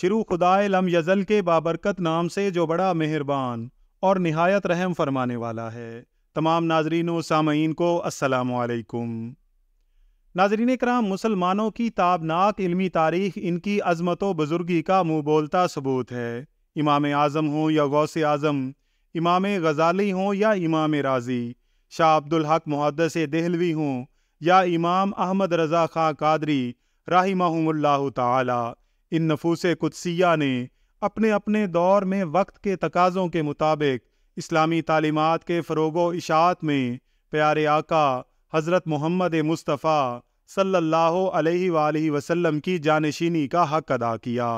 शुरू खुदाए लम यज़ल के बाबरकत नाम से जो बड़ा मेहरबान और नहायत रहम फरमाने वाला है तमाम नाजरीन सामीन को असलकुम नाजरीन कराम मुसलमानों की ताबनाक इल्मी तारीख इनकी अजमत व बुज़ुर्गी का मुँह बोलता सबूत है इमाम आज़म हों या गौस आज़म इमाम गज़ाली हों या इमाम राज़ी शाह अब्दुल हक मुहदस दहलवी हों या इमाम अहमद रज़ा खां कादरी राही महमल्ला इन नफूस कुदसिया ने अपने अपने दौर में वक्त के तकाज़ों के मुताबिक इस्लामी तालीमत के फ़रोग इशात में प्यारे आका हज़रत मोहम्मद मुस्तफ़ा सल्ला वसम की जानशीनी का हक अदा किया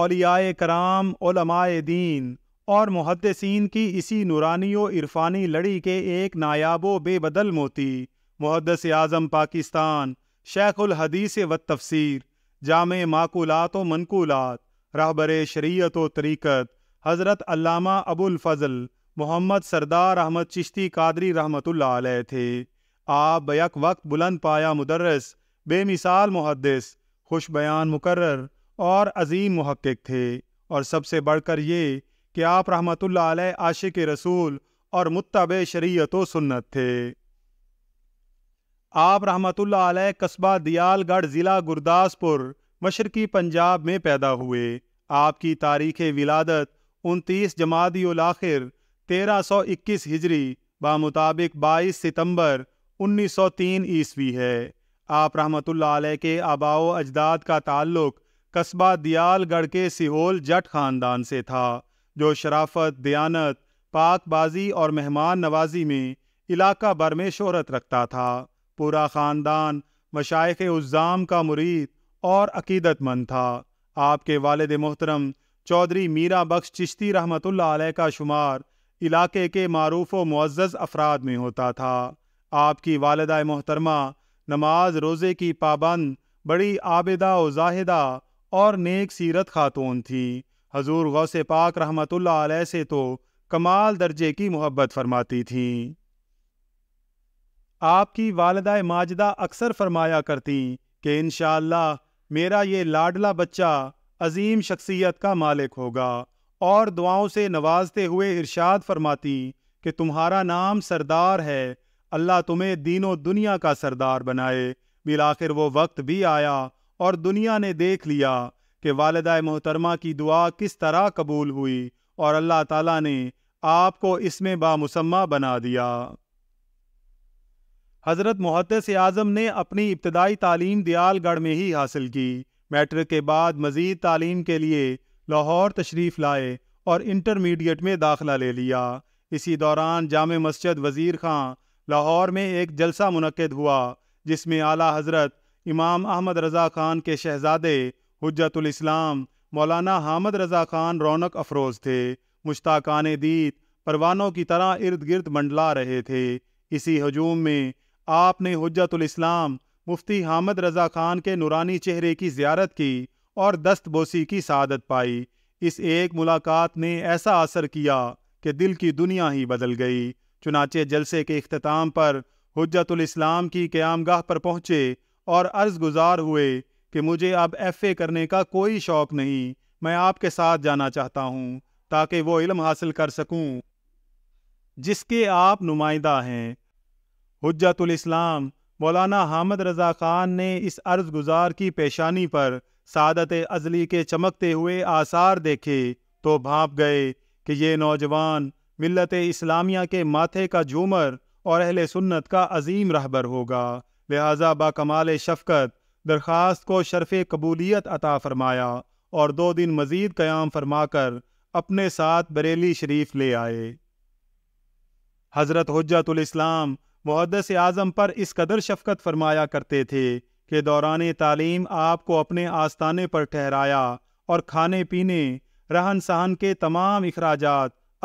औलियाए कराम दीन और मुहदसिन की इसी नुरानी व इरफानी लड़ी के एक नायाबो बेबदल मोती मुहदस आज़म पाकिस्तान शेख हदीस व तफसीर जाम माकूलात व मनकूलात रहबर शरीयत व तरीक़त हज़रत अल्लामा अबुल फ़ज़ल मोहम्मद सरदार अहमद चिश्ती कादरी रहमत थे आप बैक वक्त बुलंद पाया मुदर्रस बेमिसाल मुहदस खुश बयान मुकर्र और अजीम महक़ थे और सबसे बढ़कर ये कि आप रहमत आशिक रसूल और मुतब शरीत व सुन्नत थे आप रहमतुल्ला आलय कस्बा दियालगढ़ ज़िला गुरदासपुर मशरकी पंजाब में पैदा हुए आपकी तारीख विलादत उनतीस जमादी आखिर तेरह सौ इक्कीस हिजरी बामुताबिक बाईस सितंबर उन्नीस सौ तीन ईस्वी है आप रहमतुल्ला आल के आबाओ अजदाद का ताल्लुक कस्बा दियालगढ़ के सिहोल जट ख़ानदान से था जो शराफत दयानत पाकबाजी और मेहमान नवाजी में इलाका भर में शहरत रखता था पूरा ख़ानदान मशाइ उज़ाम का मुरीद और अकीदतमंद था आपके वालद मोहतरम चौधरी मीरा बख्श चिश्ती रहमत का शुमार इलाके के मरूफ व मज्ज़ अफराद में होता था आपकी वालदा मोहतरमा नमाज रोज़े की पाबंद बड़ी आबदा व जाहिदा और नेक सीरत खातून थी हजूर से पाक रहमत से तो कमाल दर्जे की मोहब्बत फरमाती थी आपकी वालदा माजदा अक्सर फरमाया करती कि इन मेरा ये लाडला बच्चा अजीम शख्सियत का मालिक होगा और दुआओं से नवाजते हुए इरशाद फरमाती कि तुम्हारा नाम सरदार है अल्लाह तुम्हें दीनों दुनिया का सरदार बनाए बिलाखिर वो वक्त भी आया और दुनिया ने देख लिया कि वालदा मोहतरमा की दुआ किस तरह कबूल हुई और अल्लाह ताला ने आपको इसमें बामुसम्मा बना दिया हज़रत मुहदस आज़म ने अपनी इब्तदाई तालीम दयालगढ़ में ही हासिल की मैट्रिक के बाद मज़ीद तालीम के लिए लाहौर तशरीफ़ लाए और इंटरमीडिएट में दाखिला ले लिया इसी दौरान जाम मस्जिद वज़ीर खां लाहौर में एक जलसा मनक़द हुआ जिसमें आला हज़रत इमाम अहमद रज़ा खान के शहजादे हजतुलस्लाम मौलाना हामद रज़ा खान रौनक अफरोज़ थे मुश्ताकान दीद परवानों की तरह इर्द गिर्द मंडला रहे थे इसी हजूम में आपने इस्लाम मुफ्ती हामद रज़ा खान के नुरानी चेहरे की ज्यारत की और दस्तबोसी की सादत पाई इस एक मुलाकात ने ऐसा असर किया कि दिल की दुनिया ही बदल गई चुनाचे जलसे के अख्ताम पर इस्लाम की क्यामगाह पर पहुंचे और अर्ज़ गुजार हुए कि मुझे अब एफ़ ए करने का कोई शौक़ नहीं मैं आपके साथ जाना चाहता हूँ ताकि वो इल्म हासिल कर सकूँ जिसके आप नुमाइंदा हैं हजतुल इस्लाम मौलाना हामद रज़ा ख़ान ने इस अर्ज़ गुजार की पेशानी पर सादत अजली के चमकते हुए आसार देखे तो भाप गए कि ये नौजवान मिलत इस्लामिया के माथे का झूमर और अहल सुन्नत का अजीम रहबर होगा लिहाजा बा कमाल शफकत दरख्वास्त को शरफ़ कबूलियत अता फरमाया और दो दिन मज़ीद क़याम फरमाकर अपने साथ बरेली शरीफ ले आए हज़रत हजतुल इस्लाम मुहदस आज़म पर इस कदर शफकत फरमाया करते थे कि दौरान तालीम आपको अपने आस्थाने पर ठहराया और खाने पीने रहन सहन के तमाम अखराज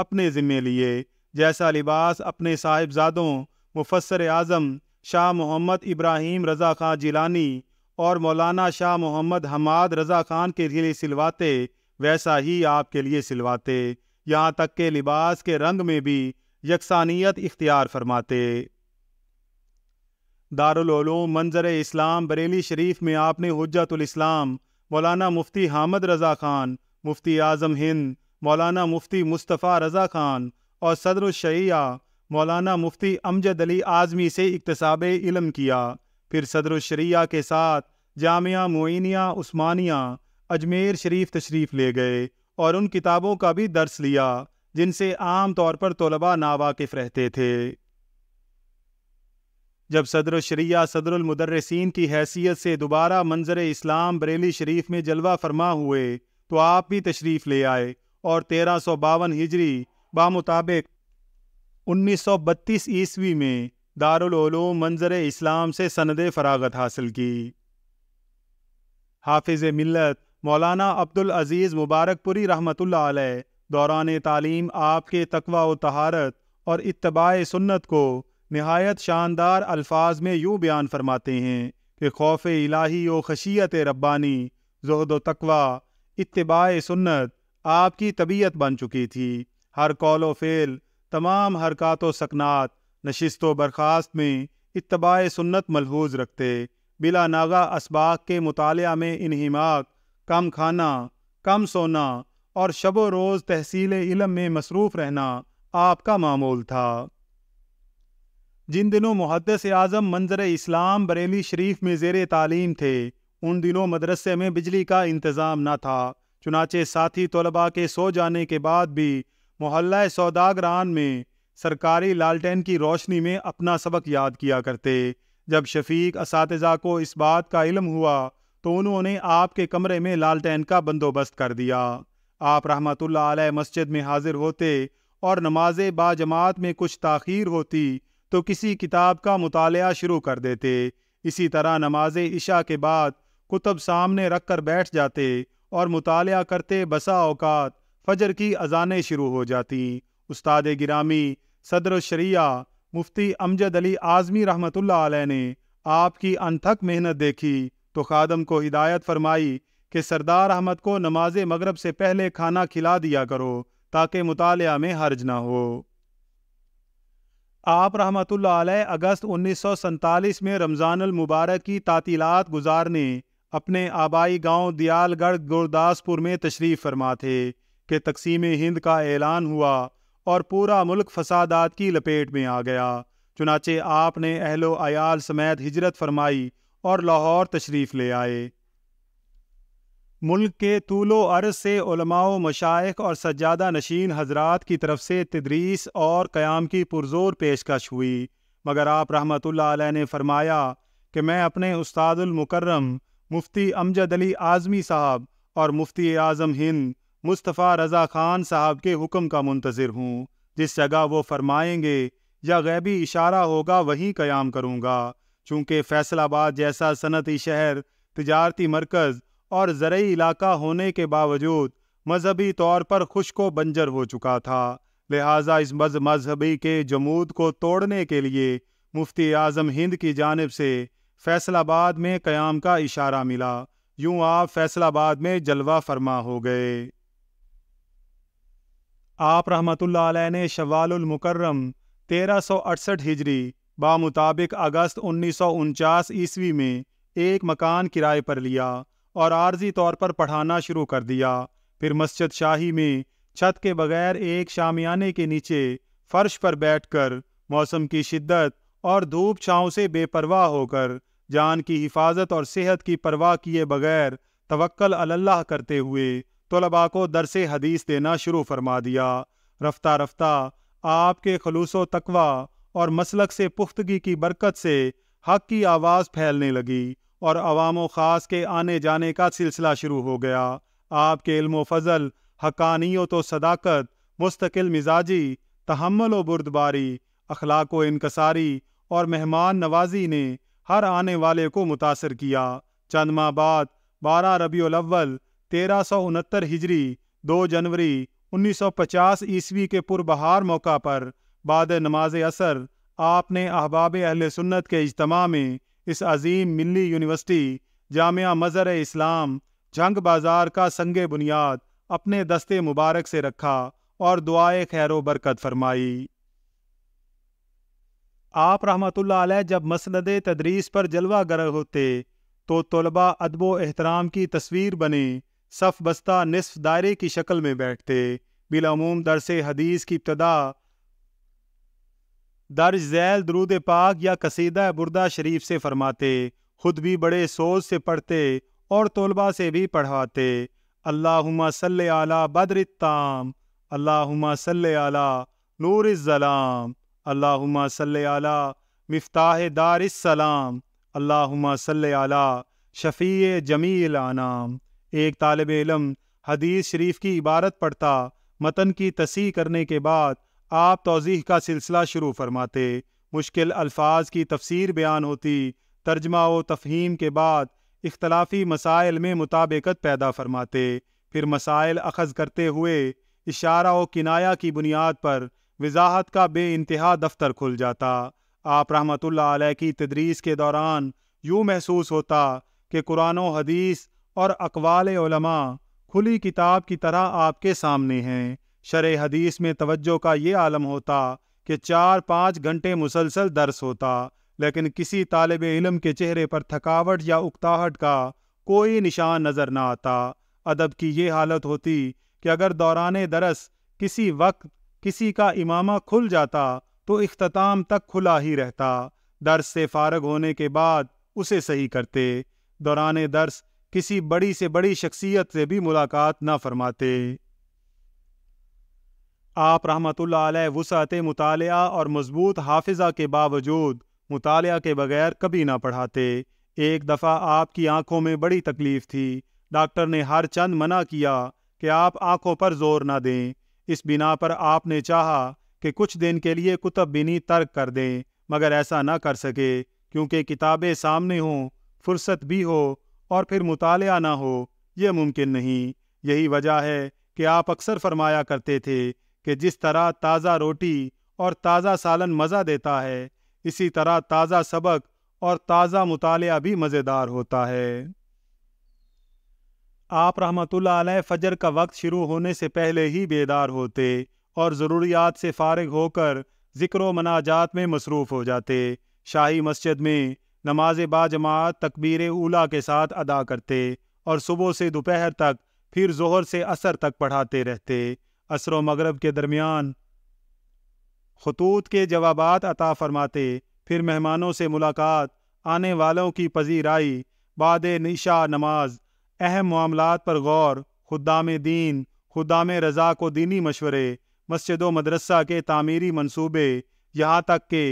अपने ज़िम्मे लिए जैसा लिबास अपने साहिबजादों मुफसर आज़म शाह मोहम्मद इब्राहिम रज़ा खां जिलानी और मौलाना शाह मोहम्मद हमाद रज़ा खान के लिए सिलवाते वैसा ही आपके लिए सिलवाते यहाँ तक के लिबास के रंग में भी यकसानियत इख्तियार फरमाते दारूम मंजर इस्लाम बरेली शरीफ में आपने हजतुलस्लाम मौलाना मुफ्ती हामद रज़ा ख़ान मुफ्ती आज़म हिंद मौलाना मुफ्ती मुस्तफ़ा रज़ा ख़ान और सदरशैया मौलाना मुफ्ती अमजद अली आज़मी से इकतसाब इलम किया फिर सदरशरिया के साथ जामिया मोइनिया उस्मानिया अजमेर शरीफ तशरीफ़ ले गए और उन किताबों का भी दर्स लिया जिनसे आम तौर पर तलबा नावाकफ़ रहते थे जब सदर शरिया सदरमदर्रसिन की हैसियत से दोबारा मंजर इस्लाम बरेली शरीफ में जलवा फरमा हुए तो आप भी तशरीफ़ ले आए और तेरह सौ बावन हिजरी बामुताबिक उन्नीस सौ बत्तीस ईस्वी में दारुलूम मंजर इस्लाम से सनद फरागत हासिल की हाफिज़ मिलत मौलाना अब्दुल अज़ीज़ मुबारकपुरी रहमतुल्लाह दौरान तालीम आपके तकवा व तहारत और इतबा सुन्नत को नहायत शानदार अल्फाज में यूँ बयान फरमाते हैं कि खौफ इलाही व खशियत रब्बानी जहद तकवा इतबा सुन्नत आपकी तबीयत बन चुकी थी हर कौल व फेल तमाम हरकत व सकनात नशस्त व बर्खास्त में इतबा सुन्नत मलहूज रखते बिला नागा इसबाक के मुताल में इनहिमाक कम खाना कम सोना और शब रोज़ तहसील इलम में मसरूफ़ रहना आपका मामूल था जिन दिनों मुहदस आज़म मंजर इस्लाम बरेली शरीफ में जेर तालीम थे उन दिनों मदरसे में बिजली का इंतज़ाम न था चुनाचे साथी तलबा के सो जाने के बाद भी मोहल्ला सौदागरान में सरकारी लालटेन की रोशनी में अपना सबक याद किया करते जब शफीक इस को इस बात का इलम हुआ तो उन्होंने आपके कमरे में लालटेन का बंदोबस्त कर दिया आप आल मस्जिद में हाजिर होते और नमाज बाजमात में कुछ ताखीर होती तो किसी किताब का मुताल शुरू कर देते इसी तरह नमाज इशा के बाद कुतब सामने रख कर बैठ जाते और मुताल करते बसा अवकात फजर की अजानें शुरू हो जाती उस्ताद गिरामी सदर शरिया मुफ्ती अमजद अली आज़मी रहमत ने आपकी अनथक मेहनत देखी तो खादम को हिदायत फरमाई कि सरदार अहमद को नमाज मगरब से पहले खाना खिला दिया करो ताकि मुताल में हर्ज ना हो आप रहमत अगस्त उन्नीस में रमज़ान मुबारक की तातीलत गुजारने अपने आबाई गांव दयालगढ़ गुरदासपुर में तशरीफ़ फरमा थे कि तकसीम हिंद का ऐलान हुआ और पूरा मुल्क फसादात की लपेट में आ गया चुनाचे आपने अहलो आयाल समेत हिजरत फरमाई और लाहौर तशरीफ़ ले आए मुल्क के तूलो अर्ज से उलमाओं मशाइ और सज्जादा नशीन हजरात की तरफ से तदरीस और क़्याम की पुरजोर पेशकश हुई मगर आप रहमत ने फरमाया कि मैं अपने उस्तादुलमकरम मुफ्ती अमजद अली आज़मी साहब और मुफ्ती आज़म हिंद मुस्तफ़ा रज़ा ख़ान साहब के हुक्म का मुंतज़र हूँ जिस जगह वो फरमाएंगे या गैबी इशारा होगा वहीं क़्याम करूँगा चूँकि फैसलाबाद जैसा सनती शहर तजारती मरकज़ और जरिए इलाका होने के बावजूद मजहबी तौर पर खुशको बंजर हो चुका था लिहाजा इस मज मजहबी के जमूद को तोड़ने के लिए मुफ्ती आज़म हिंद की जानब से फैसलाबाद में क़याम का इशारा मिला यूं आप फैसलाबाद में जलवा फरमा हो गए आप रहमत ने शवालमकरम तेरह सौ अड़सठ हिजरी बामुताबिक अगस्त उन्नीस सौ उनचास ईस्वी में एक मकान किराए पर लिया और आर्जी तौर पर पढ़ाना शुरू कर दिया फिर मस्जिद शाही में छत के बगैर एक शामियाने के नीचे फर्श पर बैठकर मौसम की शिद्दत और धूप छाँव से बेपरवाह होकर जान की हिफाजत और सेहत की परवाह किए बगैर तवक्ल अल्लाह करते हुए तलबा को दरस हदीस देना शुरू फरमा दिया रफ्ता रफ्ता आपके खलूस तकवा और मसलक से पुख्तगी की बरकत से हक की आवाज़ फैलने लगी और अवाम ख़ास के आने जाने का सिलसिला शुरू हो गया आपके इल्म फ़ज़ल हकानियों तो सदाकत मुस्तकिल मिजाजी तहमल व बुरदबारी अखलाक व इनकसारी और मेहमान नवाजी ने हर आने वाले को मुतासर किया चंद माह बाद बारह रबी अव्वल तेरह सौ उनहत्तर हिजरी दो जनवरी उन्नीस सौ पचास ईस्वी के पुरबहार मौका पर बाद नमाज असर आपने अहबाब अहल सुन्नत के इजतमा में इस अजीम मिली यूनिवर्सिटी जामिया मज़र इस्लाम जंग बाज़ार का संग बुनियाद अपने दस्ते मुबारक से रखा और दुआए खैर बरकत फरमाई आप रहमत जब मसलद तदरीस पर जलवा गर होते तो तलबा अदब एहतराम की तस्वीर बने सफ़ बस्ता निसफ दायरे की शक्ल में बैठते बिलूम दरस हदीस की इब्तदा दर्ज जैल दरूद पाक या कसीदा बुरदा शरीफ से फरमाते खुद भी बड़े सोच से पढ़ते और तलबा से भी पढ़ाते अल्लाहुमा सल आला बदर ताम अल्लाहुमा सल आला नूर ज़लाम अल्लाहुमा सल आला मिफ्ताह दारसलाम अल्लाहुमा सल आला शफ़ी जमील आनाम एक तालब इलम हदीस शरीफ की इबारत पढ़ता मतन की तसी करने के बाद आप तोजीह का सिलसिला शुरू फरमाते मुश्किल अल्फाज की तफसीर बयान होती तर्जमा व तफहीम के बाद इख्तलाफी मसाइल में मुताबिकत पैदा फरमाते फिर मसाइल अखज़ करते हुए इशारा व किनाया की बुनियाद पर वजाहत का बे इंतहा दफ्तर खुल जाता आप रहमत की तदरीस के दौरान यूँ महसूस होता कि कुरान हदीस और अकवाल खुली किताब की तरह आपके सामने हैं शर हदीस में तवज्जो का ये आलम होता कि चार पाँच घंटे मुसलसल दर्स होता लेकिन किसी तालब इलम के चेहरे पर थकावट या उकताहट का कोई निशान नज़र ना आता अदब की ये हालत होती कि अगर दौरान दरस किसी वक्त किसी का इमामा खुल जाता तो अख्ताम तक खुला ही रहता दर्स से फारग होने के बाद उसे सही करते दौरान दर्स किसी बड़ी से बड़ी शख्सियत से भी मुलाकात ना फरमाते आप रहमतुल्ल वसअत मुताल और मजबूत हाफिजा के बावजूद मुताल के बगैर कभी ना पढ़ाते एक दफ़ा आपकी आंखों में बड़ी तकलीफ़ थी डॉक्टर ने हर चंद मना किया कि आप आंखों पर जोर ना दें इस बिना पर आपने चाहा कि कुछ दिन के लिए कुतब बिनी तर्क कर दें मगर ऐसा ना कर सके क्योंकि किताबें सामने हों फुर्सत भी हो और फिर मुताल ना हो यह मुमकिन नहीं यही वजह है कि आप अक्सर फरमाया करते थे कि जिस तरह ताज़ा रोटी और ताज़ा सालन मज़ा देता है इसी तरह ताज़ा सबक और ताज़ा मुताल भी मज़ेदार होता है आप रहमतुल्लाह अलैह फजर का वक्त शुरू होने से पहले ही बेदार होते और ज़रूरियात से फारग होकर ज़िक्र मनाजात में मसरूफ़ हो जाते शाही मस्जिद में नमाज बाजमात तकबीर उला के साथ अदा करते और सुबह से दोपहर तक फिर जोहर से असर तक पढ़ाते रहते असर मगरब के दरमियान खतूत के जवाब अता फरमाते फिर मेहमानों से मुलाकात आने वालों की पजीराई बाद निशा नमाज अहम मामलों पर गौर खुदाम दीन खुदाम रज़ा को दीनी मशवरे मस्जिद व मदरसा के तामीरी मनसूबे यहाँ तक के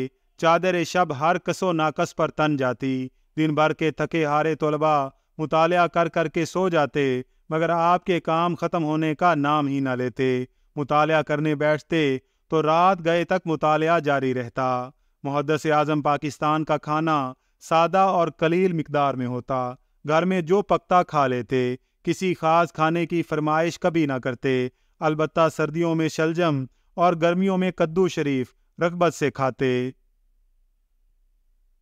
चादर शब हर कसो नाकस पर तन जाती दिन भर के थके हारे तलबा मुताल कर करके सो जाते मगर आपके काम ख़त्म होने का नाम ही ना लेते मुताल करने बैठते तो रात गए तक मुताल जारी रहता मुहदस आज़म पाकिस्तान का खाना सादा और कलील मकदार में होता घर में जो पकता खा लेते किसी ख़ास खाने की फरमाइश कभी ना करते अलबत् सर्दियों में शलजम और गर्मियों में कद्दू शरीफ रगबत से खाते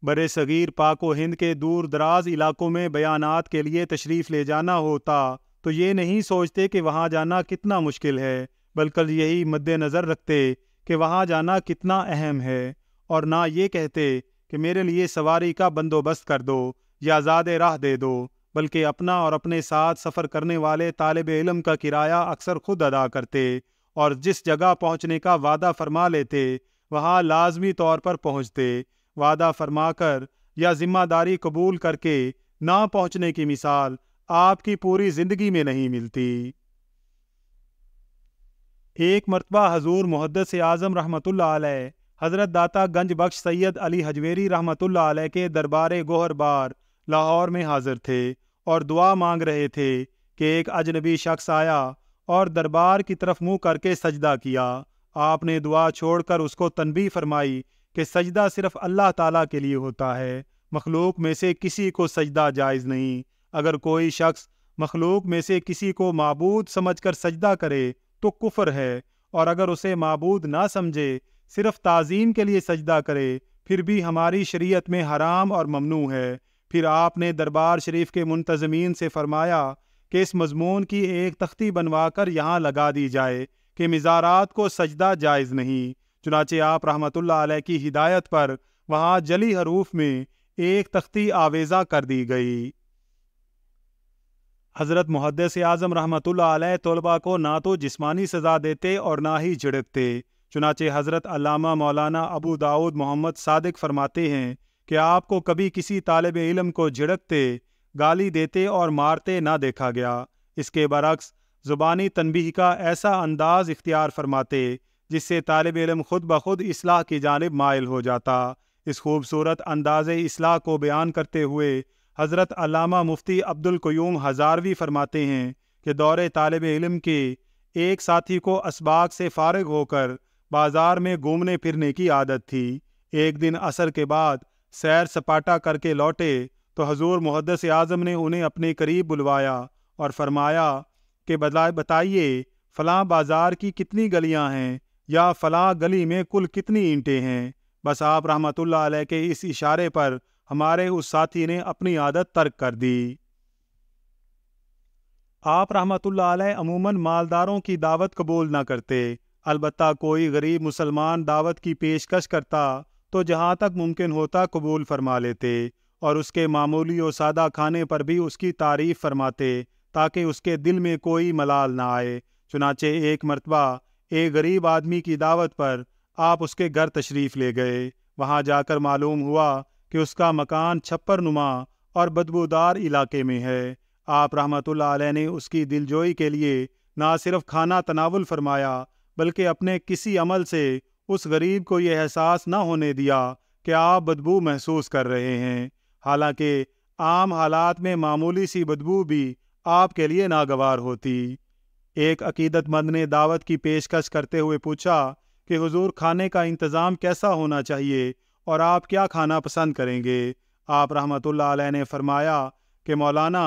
बड़े सग़ीर पाको हिंद के दूर दराज इलाकों में बयानात के लिए तशरीफ़ ले जाना होता तो ये नहीं सोचते कि वहाँ जाना कितना मुश्किल है बल्कि यही मद्देनज़र रखते कि वहाँ जाना कितना अहम है और ना ये कहते कि मेरे लिए सवारी का बंदोबस्त कर दो या आज़ाद राह दे दो बल्कि अपना और अपने साथ सफ़र करने वाले तालब इलम का किराया अक्सर खुद अदा करते और जिस जगह पहुँचने का वादा फरमा लेते वहाँ लाजमी तौर पर पहुँचते वादा फरमा कर या ज़िम्मेदारी कबूल करके ना पहुँचने की मिसाल आपकी पूरी ज़िंदगी में नहीं मिलती एक मरतबा हजूर मुहदस आज़म रहमत हज़रत दाता गंज बख्श सैयद अली हजवेरी रहमतुल्ला के दरबार गोहरबार लाहौर में हाजिर थे और दुआ मांग रहे थे कि एक अजनबी शख्स आया और दरबार की तरफ मुंह करके सजदा किया आपने दुआ छोड़कर उसको तनबी फरमाई कि सजदा सिर्फ अल्लाह ताला के लिए होता है मखलूक में से किसी को सजदा जायज़ नहीं अगर कोई शख्स मखलूक में से किसी को मबूद समझ कर सजदा करे तो कुफर है और अगर उसे मबूद ना समझे सिर्फ ताज़ीम के लिए सजदा करे फिर भी हमारी शरीयत में हराम और ममनू है फिर आपने दरबार शरीफ के मुंतज़मीन से फरमाया कि इस मजमून की एक तख्ती बनवा कर यहाँ लगा दी जाए कि मज़ारात को सजदा जायज़ नहीं चुनाचे आप रहमत की हिदायत पर वहाँ जली हरूफ में एक तख्ती आवेज़ा कर दी गई हज़रत मुहदस आज़म रहमत तलबा को ना तो जिसमानी सज़ा देते और ना ही झिड़कते चुनाचे हज़रत अलामा मौलाना अबू दाऊद मोहम्मद सादिक फरमाते हैं कि आपको कभी किसी तालब इलम को झिड़कते गाली देते और मारते ना देखा गया इसके बरक्स ज़ुबानी तनबीह का ऐसा अंदाज़ इख्तियार फरमाते जिससे तालब इलम खुद ब खुद इसलाह की जानब मायल हो जाता इस खूबसूरत अंदाज़ इसलाह को बयान करते हुए हज़रत अलामा मुफ्ती अब्दुल क्यूम हज़ारवी फरमाते हैं कि दौरे तालब इलम के एक साथी को इसबाक से फारग होकर बाज़ार में घूमने फिरने की आदत थी एक दिन असर के बाद सैर सपाटा करके लौटे तो हजूर मुहदस आज़म ने उन्हें अपने करीब बुलवाया और फरमाया कि बदलाए बताइए फ़लाँ बाज़ार की कितनी गलियाँ हैं या फ़लाँ गली में कुल कितनी ईंटें हैं बस आप रहमत के इस इशारे पर हमारे उस साथी ने अपनी आदत तर्क कर दी आप रहमतुल्लाह अमूमन मालदारों की दावत कबूल ना करते अलबत् कोई गरीब मुसलमान दावत की पेशकश करता तो जहाँ तक मुमकिन होता कबूल फरमा लेते और उसके मामूली और सादा खाने पर भी उसकी तारीफ़ फरमाते ताकि उसके दिल में कोई मलाल ना आए चुनाचे एक मरतबा एक गरीब आदमी की दावत पर आप उसके घर तशरीफ़ ले गए वहाँ जाकर मालूम हुआ कि उसका मकान छप्पर नुमा और बदबूदार इलाके में है आप रहमतुल्लाह ने उसकी दिलजोई के लिए ना सिर्फ खाना तनावल फरमाया बल्कि अपने किसी अमल से उस गरीब को यह एहसास न होने दिया कि आप बदबू महसूस कर रहे हैं हालांकि आम हालात में मामूली सी बदबू भी आपके लिए नागवार होती एक अकीदतमंद ने दावत की पेशकश करते हुए पूछा कि हुजूर खाने का इंतज़ाम कैसा होना चाहिए और आप क्या खाना पसंद करेंगे आप रहमतुल्लाह ने फरमाया कि मौलाना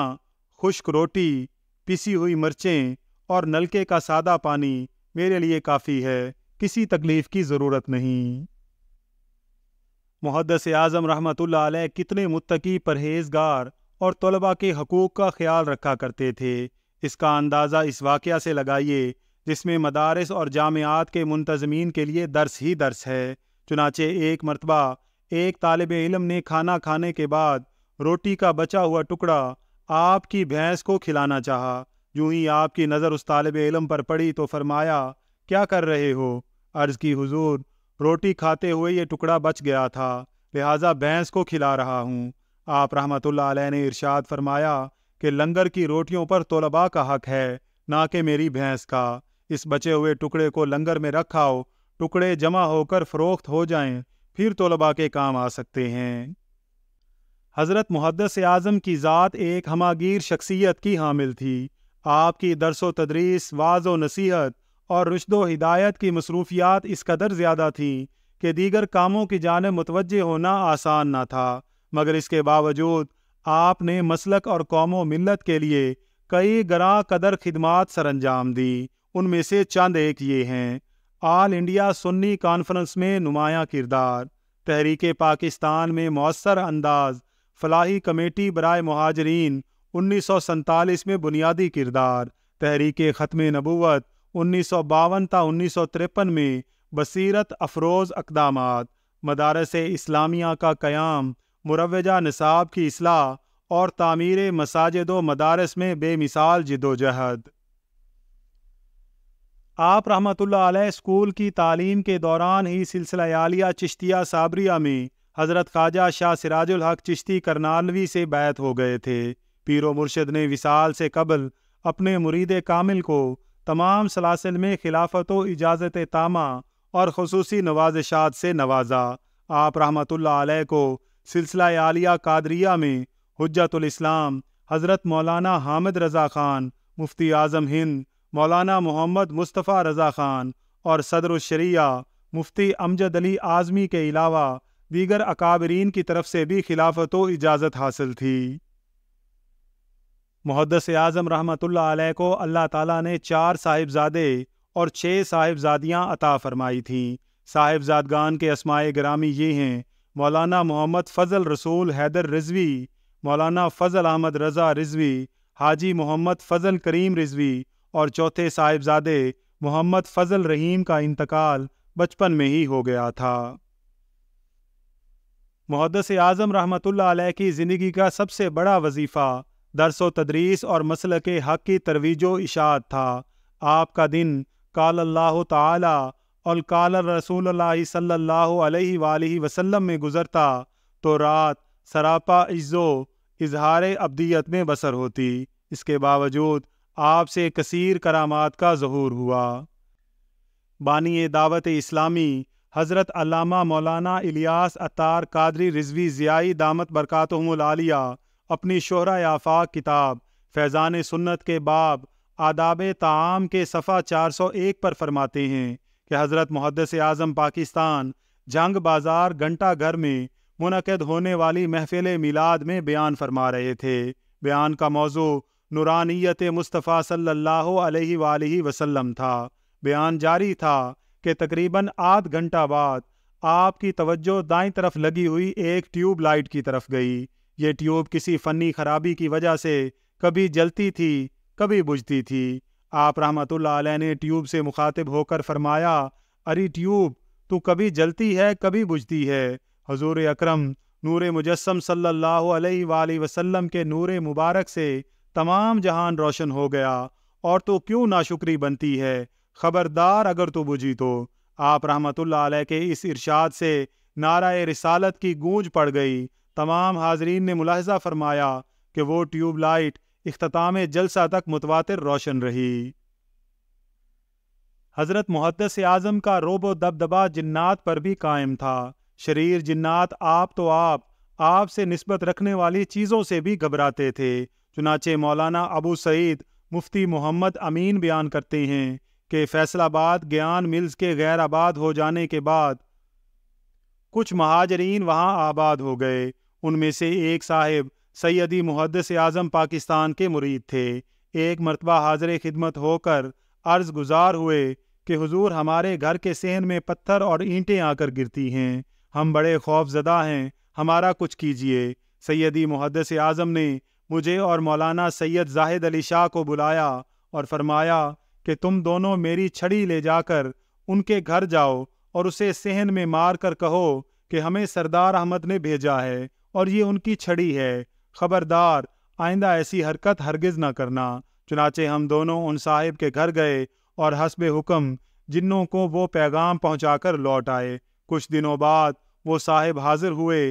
खुश्क रोटी पिसी हुई मिर्चें और नलके का सादा पानी मेरे लिए काफ़ी है किसी तकलीफ़ की ज़रूरत नहीं मुहदस आज़म रहमत कितने मुतकी परहेजगार और तलबा के हकूक़ का ख्याल रखा करते थे इसका अंदाज़ा इस वाक़ से लगाइए जिसमें मदारस और जामियात के मुंतजमीन के लिए दर्स ही दर्स है चुनाचे एक मरतबा एक तालब इलम ने खाना खाने के बाद रोटी का बचा हुआ टुकड़ा आपकी भैंस को खिलाना चाहा यूं ही आपकी नज़र उस तालब इलम पर पड़ी तो फरमाया क्या कर रहे हो अर्ज़ की हुजूर रोटी खाते हुए ये टुकड़ा बच गया था लिहाजा भैंस को खिला रहा हूँ आप रहमत ने इरशाद फरमाया कि लंगर की रोटियों पर तोलबा का हक है ना कि मेरी भैंस का इस बचे हुए टुकड़े को लंगर में रखाओ टुकड़े जमा होकर फ़रोख्त हो जाएं, फिर तोलबा के काम आ सकते हैं हज़रत मुहदस आज़म की ज़ात एक हमागीर शख्सियत की हामिल थी आपकी दरस व तदरीस वाज व नसीहत और रुशद हिदायत की मसरूफियात इस कदर ज़्यादा थी कि दीगर कामों की जान मुतवज होना आसान ना था मगर इसके बावजूद आपने मसलक और कौम मिलत के लिए कई ग्रा कदर सर सरंजाम दी उनमें से चंद एक ये हैं आल इंडिया सुन्नी कॉन्फ्रेंस में नुमाया किरदार तहरीक पाकिस्तान में मौसर अंदाज फलाही कमेटी बरए महाजरीन उन्नीस सौ सैंतालीस में बुनियादी किरदार तहरीक ख़त्म नबूत उन्नीस सौ बावन ता उन्नीस सौ तिरपन में बसरत अफरोज़ अकदाम मदारस इस्लामिया का क़्याम मुरवजा निसाब की असलाह और तामीर मसाजद व मदारस में बेमिसाल जदोजहद आप रहमतुल्लाह स्कूल की तालीम के दौरान ही सिलसिला आलिया चिश्तिया साबरिया में हज़रत ख्वाजा शाह सिराजुल हक चिश्ती करनालवी से बैत हो गए थे पीरो मुर्शद ने विसाल से कबल अपने मुरीद कामिल को तमाम सलासिल में खिलाफत इजाज़त तामा और खसूसी नवाजशात से नवाजा आप रहमतुल्लाह को सिलसिला आलिया कादरिया में हजतुल हज़रत मौलाना हामिद रज़ा ख़ान मुफ्ती आज़म हिंद मौलाना मोहम्मद मुस्तफ़ा रज़ा ख़ान और सदरशरिया मुफ्ती अमजद अली आज़मी के अलावा दीगर अकाबरीन की तरफ से भी खिलाफत इजाज़त हासिल थी मुहदस आज़म रहमत को अल्लाह ताला ने चार साहिबजादे और छः साहिबजादियाँ अता फरमाई थीं साहिबजादगान के असमाय ग्रामी ये हैं मौलाना मोहम्मद फ़जल रसूल हैदर रिजवी मौलाना फ़जल अहमद रज़ा रिजवी हाजी मोहम्मद फ़जल करीम रिजवी और चौथे साहिबजादे मोहम्मद फजल रहीम का इंतकाल बचपन में ही हो गया था मुहदस आज़म रहमत की ज़िंदगी का सबसे बड़ा वजीफ़ा दरस व तदरीस और मसल के हक़ की तरवीजो इशात था आपका दिन काल अल्लाह ताला और काल रसूल सल्ला अलैहि वसल्लम में गुज़रता तो रात सरापा इज़्ज़ो इजहार अब्दियत में बसर होती इसके बावजूद आपसे कसीर करामात का जहूर हुआ बानी दावत इस्लामी हज़रत अलामा मौलाना इलियास अतार कादरी रिजवी ज़ियाई दामत बरक़ातहमलिया अपनी शहरा आफाक किताब फैज़ान सुन्नत के बाब आदाब ताम के सफ़ा 401 पर फरमाते हैं कि हज़रत मुहदस आज़म पाकिस्तान जंग बाज़ार घंटा घर में मुनद होने वाली महफ़िल मिलाद में बयान फरमा रहे थे बयान का मौजू नूरानियत मुस्तफ़ा सल्ला अलैहि था बयान जारी था कि तकरीबन आध घंटा बाद आपकी तवज्जो दाएं तरफ लगी हुई एक ट्यूब लाइट की तरफ गई ये ट्यूब किसी फ़नी खराबी की वजह से कभी जलती थी कभी बुझती थी आप रहमत ने ट्यूब से मुखातिब होकर फरमाया अरे ट्यूब तू कभी जलती है कभी बुझती है हजूर अक्रम नूर मुजस्म सल्ला अलैहि के नूर मुबारक से तमाम जहान रोशन हो गया और तो क्यों नाशुक्री बनती है खबरदार अगर तो बुझी तो आप रहमतुल्लाह के इस इरशाद से नारा रिसालत की गूंज पड़ गई तमाम हाजरीन ने मुलाहजा फरमाया कि वो ट्यूबलाइट अख्ताम जलसा तक मुतवा रोशन रही हज़रत मुहदस आज़म का रोबो दबदबा जिन्नात पर भी कायम था शरीर जिन्नात आप तो आप आप से नस्बत रखने वाली चीज़ों से भी घबराते थे चुनाचे मौलाना अबू सईद मुफ्ती मोहम्मद अमीन बयान करते हैं कि फैसलाबाद ज्ञान मिल्स के गैर आबाद हो जाने के बाद कुछ महाजरीन वहाँ आबाद हो गए उनमें से एक साहिब सैदी मुहदस आज़म पाकिस्तान के मुरीद थे एक मरतबा हाजिर खिदमत होकर अर्ज गुजार हुए कि हुजूर हमारे घर के सहन में पत्थर और ईंटें आकर गिरती हैं हम बड़े खौफजदा हैं हमारा कुछ कीजिए सैदी मुहदस आज़म ने मुझे और मौलाना सैयद जाहिद अली शाह को बुलाया और फरमाया कि तुम दोनों मेरी छड़ी ले जाकर उनके घर जाओ और उसे सहन में मार कर कहो कि हमें सरदार अहमद ने भेजा है और ये उनकी छड़ी है खबरदार आइंदा ऐसी हरकत हरगिज ना करना चुनाचे हम दोनों उन साहिब के घर गए और हसब हुक्म जिन्हों को वो पैगाम पहुंचाकर लौट आए कुछ दिनों बाद वो साहिब हाजिर हुए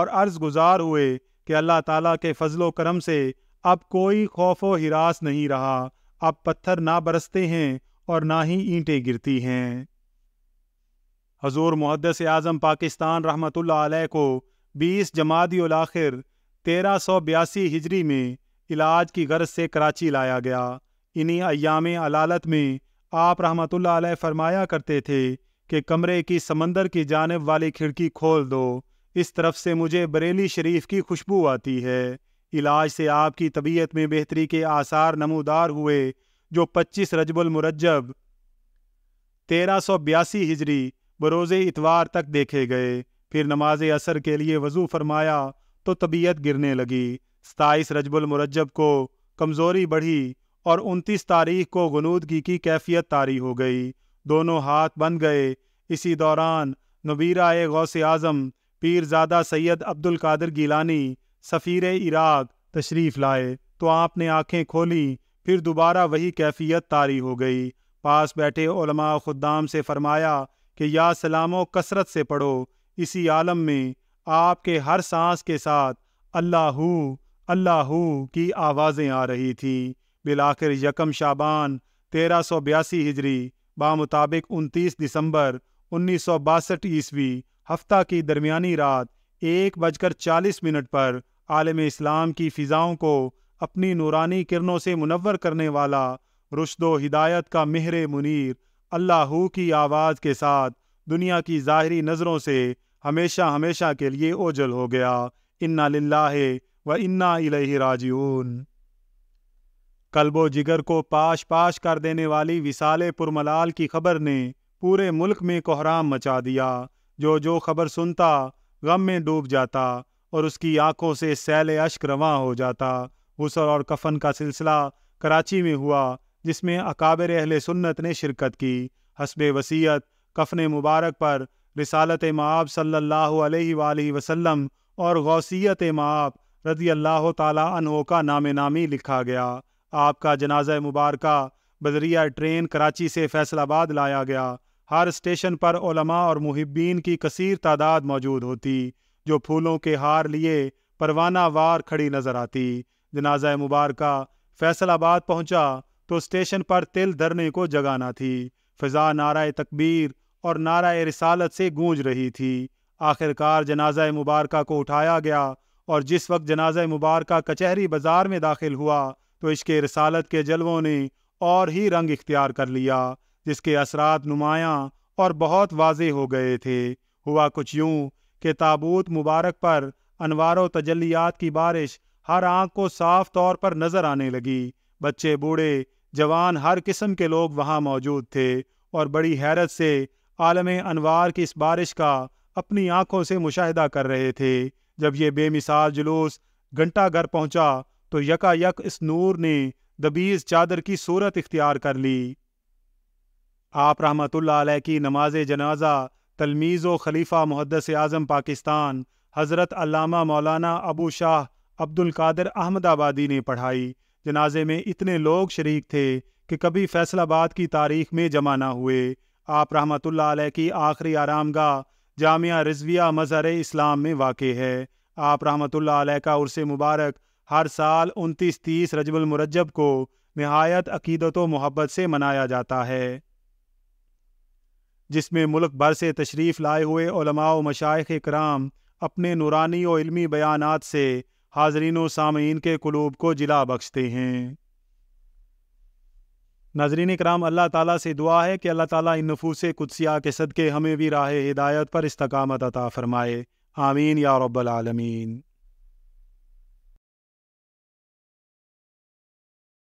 और अर्ज गुजार हुए कि अल्लाह ताला के फजलो करम से अब कोई खौफ व हिरास नहीं रहा अब पत्थर ना बरसते हैं और ना ही ईंटें गिरती हैं हजूर मुहदस आज़म पाकिस्तान रहमत आलह को बीस जमादी आखिर तेरह सौ बयासी हिजरी में इलाज की गरज से कराची लाया गया इन्हीं अयाम अलालत में आप रहमत आलह फरमाया करते थे कि कमरे की समंदर की जानब वाली खिड़की खोल दो इस तरफ से मुझे बरेली शरीफ की खुशबू आती है इलाज से आपकी तबीयत में बेहतरी के आसार नमूदार हुए जो 25 रजबुल मुरजब तेरह सौ बयासी हिजरी बरोज़ इतवार तक देखे गए फिर नमाज असर के लिए वज़ू फरमाया तो तबीयत गिरने लगी सताईस रजबुल मुरजब को कमज़ोरी बढ़ी और उनतीस तारीख को गनूदगी की कैफियत तारी हो गई दोनों हाथ बन गए इसी दौरान नबीरा गौसे आज़म पीरजादा सैयद अब्दुल कादर गीलानी सफ़ीर इराक तशरीफ़ लाए तो आपने आँखें खोली फिर दोबारा वही कैफियत तारी हो गई पास बैठे उलमा खुदाम से फरमाया कि या सलामो कसरत से पढ़ो इसी आलम में आपके हर सांस के साथ अल्लाह अल्लाह की आवाज़ें आ रही थी बिलाखिर यकम शाबान तेरह सौ बयासी हिजरी बामुताबिक उनतीस दिसंबर उन्नीस सौ बासठ ईस्वी हफ्ता की दरमियानी रात एक बजकर चालीस मिनट पर आलम इस्लाम की फ़िज़ाओं को अपनी नूरानी किरणों से मुनवर करने वाला रुशदो हिदायत का मेहर मुनीर अल्लाह की आवाज़ के साथ दुनिया की ज़ाहरी नज़रों से हमेशा हमेशा के लिए ओझल हो गया इन्ना लाह व इन्ना इलही राजून कल्बो जिगर को पाश पाश कर देने वाली विसाल पुरमलाल की खबर ने पूरे मुल्क में कोहराम मचा दिया जो जो खबर सुनता गम में डूब जाता और उसकी आंखों से सैल अश्क रवा हो जाता गुसल और कफन का सिलसिला कराची में हुआ जिसमें अकाबिर अहल सुन्नत ने शिरकत की हसब वसीयत कफन मुबारक पर रिसालत माब सल्ला वसलम और गौसीत माब रजी अल्लाह तहो का नाम नामी लिखा गया आपका जनाजा मुबारक बजरिया ट्रेन कराची से फैसलाबाद लाया गया हर स्टेशन पर ओलमा और मुहिबीन की कसीर तादाद मौजूद होती जो फूलों के हार लिए परवाना वार खड़ी नजर आती जनाजा मुबारक फैसलाबाद पहुंचा तो स्टेशन पर तिल धरने को जगाना थी फिजा नारा तकबीर और नारा रिसालत से गूंज रही थी आखिरकार जनाजा मुबारक को उठाया गया और जिस वक्त जनाजा मुबारक कचहरी बाजार में दाखिल हुआ तो इसके रसालत के जलवों ने और ही रंग इख्तियार कर लिया जिसके असरात नुमाया और बहुत वाजे हो गए थे हुआ कुछ यूं कि ताबूत मुबारक पर अनवार तजलियात की बारिश हर आँख को साफ तौर पर नज़र आने लगी बच्चे बूढ़े जवान हर किस्म के लोग वहाँ मौजूद थे और बड़ी हैरत से आलम अनवार की इस बारिश का अपनी आंखों से मुशाहिदा कर रहे थे जब ये बेमिसाल जुलूस घंटा घर पहुंचा तो यकायक इस नूर ने दबीज़ चादर की सूरत इख्तियार कर ली आप रहमत की नमाज जनाजा तलमीज़ व खलीफा मुहदस आज़म पाकिस्तान हज़रत अलामा मौलाना अबू शाह अब्दुल अहमदाबादी ने पढ़ाई जनाजे में इतने लोग शरीक थे कि कभी फैसलाबाद की तारीख में जमा ना हुए आप रहमत की आखिरी आरामगाह जामिया रिजविया मज़हर इस्लाम में वाक़ है आप रहमत का उर्स मुबारक हर साल उनतीस तीस रजबुलमरजब को नहायत अकीदत मोहब्बत से मनाया जाता है जिसमें मुल्क भर से तशरीफ़ लाए हुए और मशाइ कराम अपने नुरानी और इलमी बयान से हाजरीन सामीन के कुलूब को जिला बख्शते हैं नाजरीन कराम अल्लाह ताला से दुआ है कि अल्लाह ताला इन नफूस कुदसिया के सदक़े हमें भी राह हिदायत पर इस्तकामत अता फ़रमाए आमीन या रब्बल आलमीन